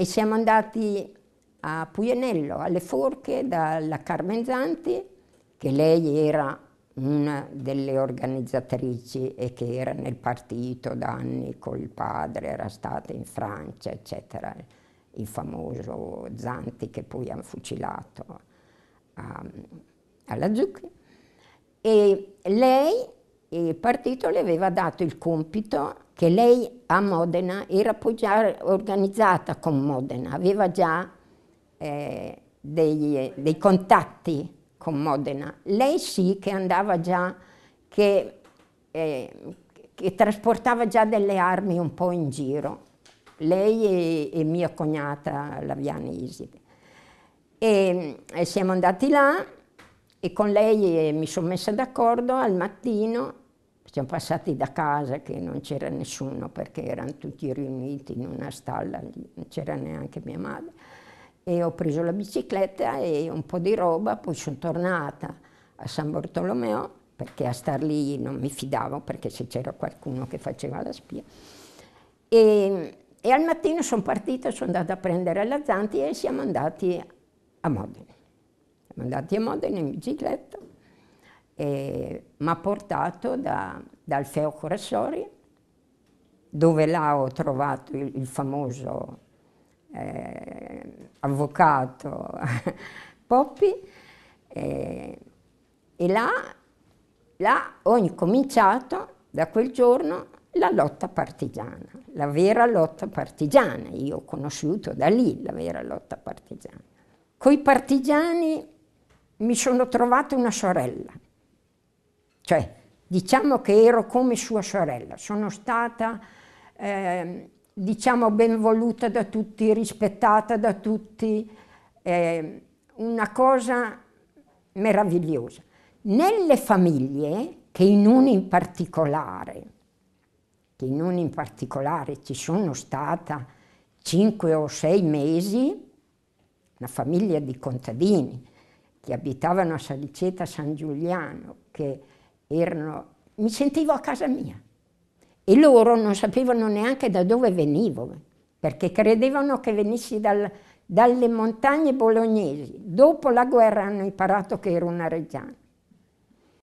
e siamo andati a Puglianello, alle Forche, dalla Carmen Zanti, che lei era una delle organizzatrici e che era nel partito da anni col padre, era stata in Francia, eccetera, il famoso Zanti che poi hanno fucilato a, ehm, alla Zucchi. E lei, il partito, le aveva dato il compito che lei a Modena era poi già organizzata con Modena, aveva già eh, dei, dei, contatti con Modena. Lei sì che andava già, che, eh, che trasportava già delle armi un po' in giro, lei e, e mia cognata Laviani Iside. E, e siamo andati là e con lei eh, mi sono messa d'accordo al mattino siamo passati da casa che non c'era nessuno perché erano tutti riuniti in una stalla, non c'era neanche mia madre. E ho preso la bicicletta e un po' di roba, poi sono tornata a San Bartolomeo perché a star lì non mi fidavo perché se c'era qualcuno che faceva la spia. E, e al mattino sono partita, sono andata a prendere la Zanti e siamo andati a Modena. Siamo andati a Modena in bicicletta mi ha portato da, dal Feo Corassori, dove là ho trovato il, il famoso eh, avvocato Poppi, eh, e là, là ho incominciato da quel giorno la lotta partigiana, la vera lotta partigiana, io ho conosciuto da lì la vera lotta partigiana. Con i partigiani mi sono trovata una sorella, cioè, diciamo che ero come sua sorella, sono stata, eh, diciamo, benvoluta da tutti, rispettata da tutti, eh, una cosa meravigliosa. Nelle famiglie, che in un in particolare, che in una in particolare ci sono stata cinque o sei mesi, una famiglia di contadini che abitavano a Saliceta San Giuliano, che erano, mi sentivo a casa mia e loro non sapevano neanche da dove venivo, perché credevano che venissi dal, dalle montagne bolognesi. Dopo la guerra hanno imparato che ero una reggiana.